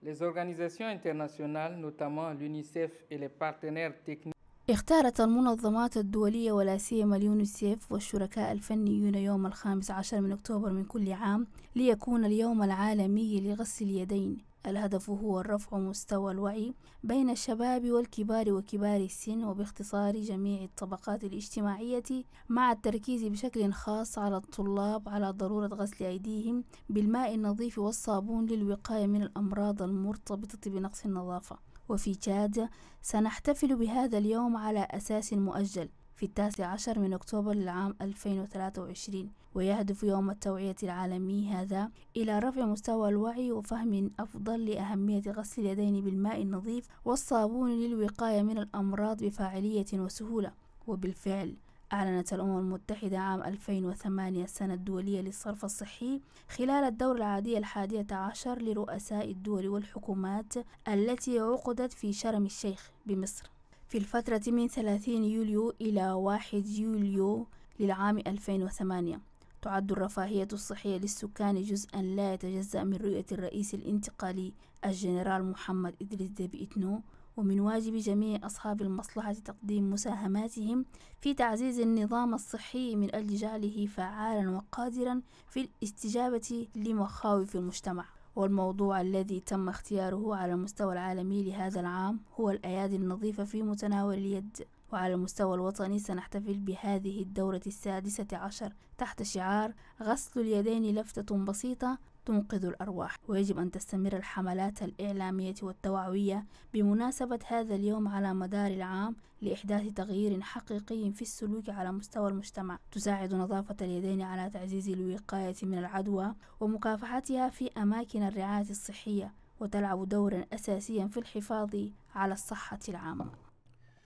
Les organisations internationales, notamment l'UNICEF et les partenaires techniques اختارت المنظمات الدولية ولا سيما اليونيسيف والشركاء الفنيون يوم الخامس عشر من أكتوبر من كل عام ليكون اليوم العالمي لغسل اليدين الهدف هو رفع مستوى الوعي بين الشباب والكبار وكبار السن وباختصار جميع الطبقات الاجتماعية مع التركيز بشكل خاص على الطلاب على ضرورة غسل أيديهم بالماء النظيف والصابون للوقاية من الأمراض المرتبطة بنقص النظافة وفي تشاد سنحتفل بهذا اليوم على أساس مؤجل في التاسع عشر من أكتوبر للعام 2023 ويهدف يوم التوعية العالمي هذا إلى رفع مستوى الوعي وفهم أفضل لأهمية غسل اليدين بالماء النظيف والصابون للوقاية من الأمراض بفاعلية وسهولة وبالفعل أعلنت الأمم المتحدة عام 2008 السنة الدولية للصرف الصحي خلال الدورة العادية الحادية عشر لرؤساء الدول والحكومات التي عقدت في شرم الشيخ بمصر في الفترة من 30 يوليو إلى 1 يوليو للعام 2008 تعد الرفاهية الصحية للسكان جزءا لا يتجزأ من رؤية الرئيس الانتقالي الجنرال محمد إدريس ديبي إتنو ومن واجب جميع أصحاب المصلحة تقديم مساهماتهم في تعزيز النظام الصحي من أجل جعله فعالا وقادرا في الاستجابة لمخاوف المجتمع والموضوع الذي تم اختياره على المستوى العالمي لهذا العام هو الأيادي النظيفة في متناول اليد وعلى المستوى الوطني سنحتفل بهذه الدورة السادسة عشر تحت شعار غسل اليدين لفتة بسيطة تنقذ الأرواح ويجب أن تستمر الحملات الإعلامية والتوعوية بمناسبة هذا اليوم على مدار العام لإحداث تغيير حقيقي في السلوك على مستوى المجتمع تساعد نظافة اليدين على تعزيز الوقاية من العدوى ومكافحتها في أماكن الرعاية الصحية وتلعب دورا أساسيا في الحفاظ على الصحة العامة